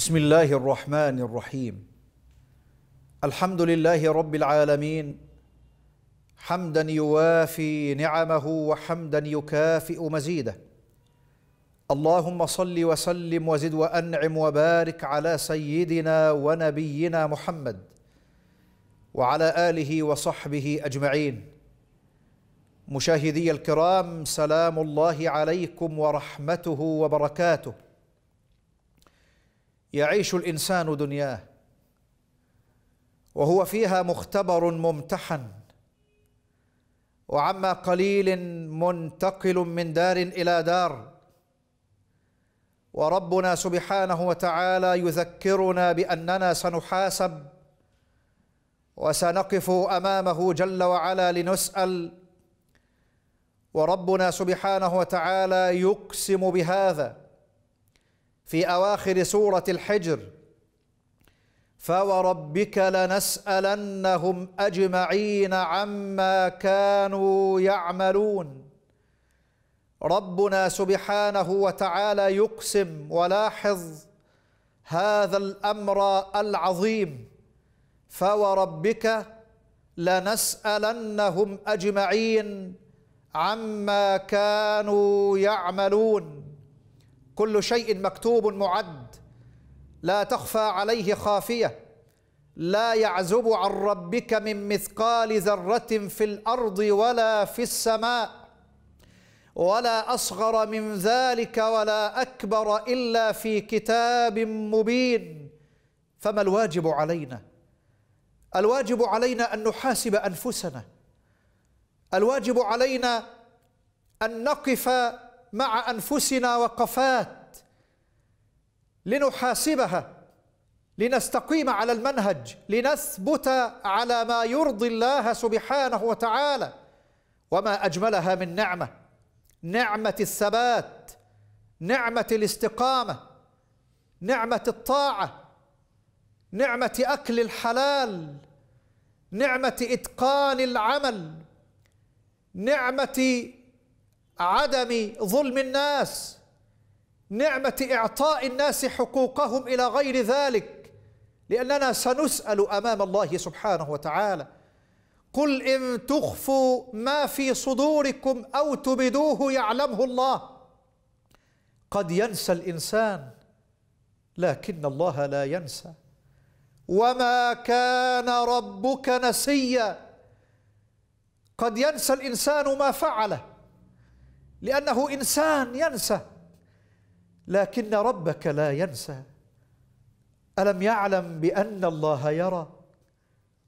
بسم الله الرحمن الرحيم الحمد لله رب العالمين حمدا يوافي نعمه وحمدا يكافئ مزيده اللهم صل وسلم وزد وانعم وبارك على سيدنا ونبينا محمد وعلى اله وصحبه اجمعين مشاهدي الكرام سلام الله عليكم ورحمته وبركاته يعيش الانسان دنياه وهو فيها مختبر ممتحن وعما قليل منتقل من دار الى دار وربنا سبحانه وتعالى يذكرنا باننا سنحاسب وسنقف امامه جل وعلا لنسال وربنا سبحانه وتعالى يقسم بهذا في أواخر سورة الحجر فوربك لنسألنهم أجمعين عما كانوا يعملون ربنا سبحانه وتعالى يقسم ولاحظ هذا الأمر العظيم فوربك لنسألنهم أجمعين عما كانوا يعملون كل شيء مكتوب معد لا تخفى عليه خافيه لا يعزب عن ربك من مثقال ذره في الارض ولا في السماء ولا اصغر من ذلك ولا اكبر الا في كتاب مبين فما الواجب علينا الواجب علينا ان نحاسب انفسنا الواجب علينا ان نقف مع أنفسنا وقفات لنحاسبها لنستقيم على المنهج لنثبت على ما يرضي الله سبحانه وتعالى وما أجملها من نعمة نعمة الثبات نعمة الاستقامة نعمة الطاعة نعمة أكل الحلال نعمة إتقان العمل نعمة عدم ظلم الناس نعمة إعطاء الناس حقوقهم إلى غير ذلك لأننا سنسأل أمام الله سبحانه وتعالى قل إن تخفوا ما في صدوركم أو تبدوه يعلمه الله قد ينسى الإنسان لكن الله لا ينسى وما كان ربك نسيا قد ينسى الإنسان ما فعله لأنه إنسان ينسى لكن ربك لا ينسى ألم يعلم بأن الله يرى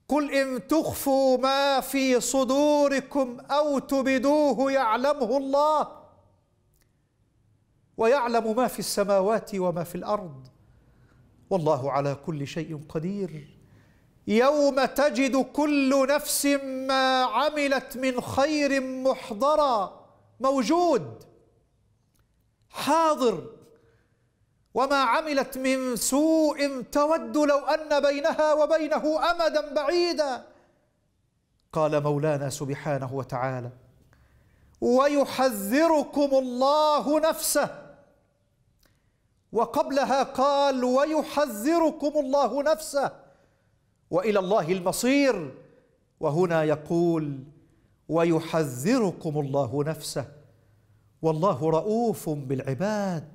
قل إن تخفوا ما في صدوركم أو تبدوه يعلمه الله ويعلم ما في السماوات وما في الأرض والله على كل شيء قدير يوم تجد كل نفس ما عملت من خير محضرًا موجود حاضر وما عملت من سوء تود لو أن بينها وبينه أمدا بعيدا قال مولانا سبحانه وتعالى ويحذركم الله نفسه وقبلها قال ويحذركم الله نفسه والى الله المصير وهنا يقول ويحذركم الله نفسه والله رؤوف بالعباد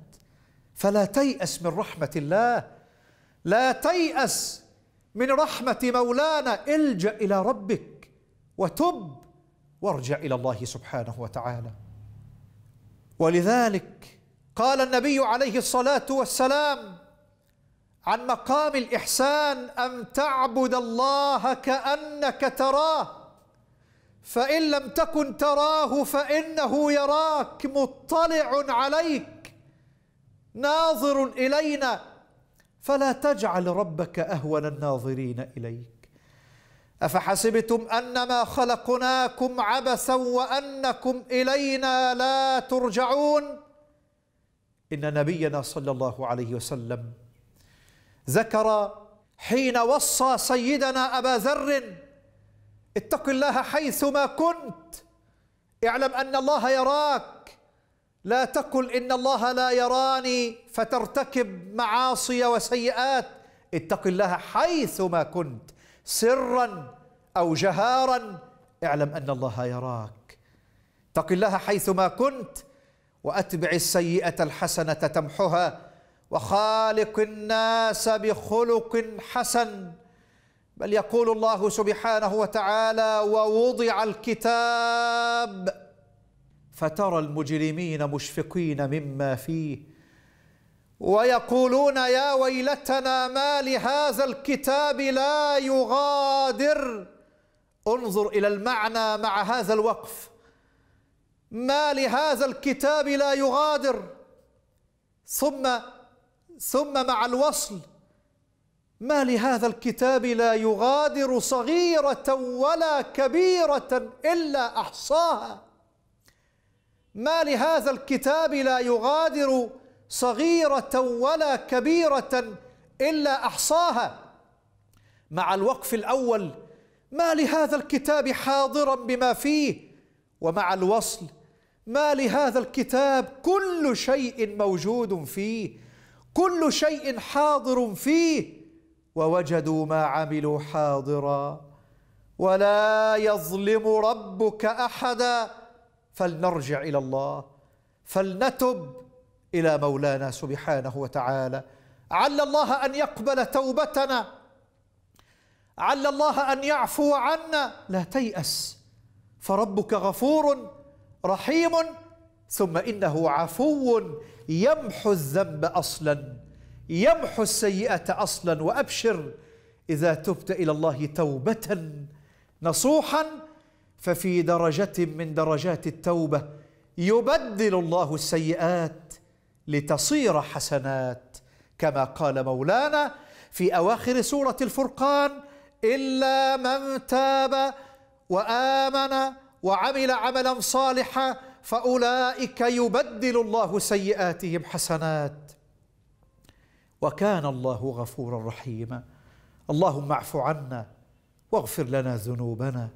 فلا تيأس من رحمة الله لا تيأس من رحمة مولانا الجأ إلى ربك وتب وارجع إلى الله سبحانه وتعالى ولذلك قال النبي عليه الصلاة والسلام عن مقام الإحسان أن تعبد الله كأنك تراه فإن لم تكن تراه فإنه يراك مطلع عليك ناظر إلينا فلا تجعل ربك أهون الناظرين إليك أفحسبتم أنما خلقناكم عبثا وأنكم إلينا لا ترجعون إن نبينا صلى الله عليه وسلم ذكر حين وصى سيدنا أبا ذر اتق الله حيثما كنت اعلم ان الله يراك لا تقل ان الله لا يراني فترتكب معاصي وسيئات اتق الله حيثما كنت سرا او جهارا اعلم ان الله يراك اتق الله حيثما كنت واتبع السيئه الحسنه تمحها وخالق الناس بخلق حسن بل يقول الله سبحانه وتعالى ووضع الكتاب فترى المجرمين مشفقين مما فيه ويقولون يا ويلتنا ما لهذا الكتاب لا يغادر انظر الى المعنى مع هذا الوقف ما لهذا الكتاب لا يغادر ثم ثم مع الوصل ما لهذا الكتاب لا يغادر صغيرة ولا كبيرة إلا أحصاها ما لهذا الكتاب لا يغادر صغيرة ولا كبيرة إلا أحصاها مع الوقف الأول ما لهذا الكتاب حاضرا بما فيه ومع الوصل ما لهذا الكتاب كل شيء موجود فيه كل شيء حاضر فيه ووجدوا ما عملوا حاضرا ولا يظلم ربك احدا فلنرجع الى الله فلنتب الى مولانا سبحانه وتعالى عل الله ان يقبل توبتنا عل الله ان يعفو عنا لا تياس فربك غفور رحيم ثم انه عفو يمحو الذنب اصلا يمحو السيئة أصلا وأبشر إذا تبت إلى الله توبة نصوحا ففي درجة من درجات التوبة يبدل الله السيئات لتصير حسنات كما قال مولانا في أواخر سورة الفرقان إلا من تاب وآمن وعمل عملا صالحا فأولئك يبدل الله سيئاتهم حسنات وكان الله غفورا رحيما اللهم اعف عنا واغفر لنا ذنوبنا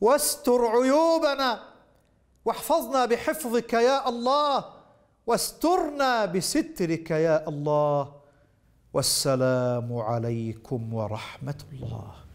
واستر عيوبنا واحفظنا بحفظك يا الله واسترنا بسترك يا الله والسلام عليكم ورحمه الله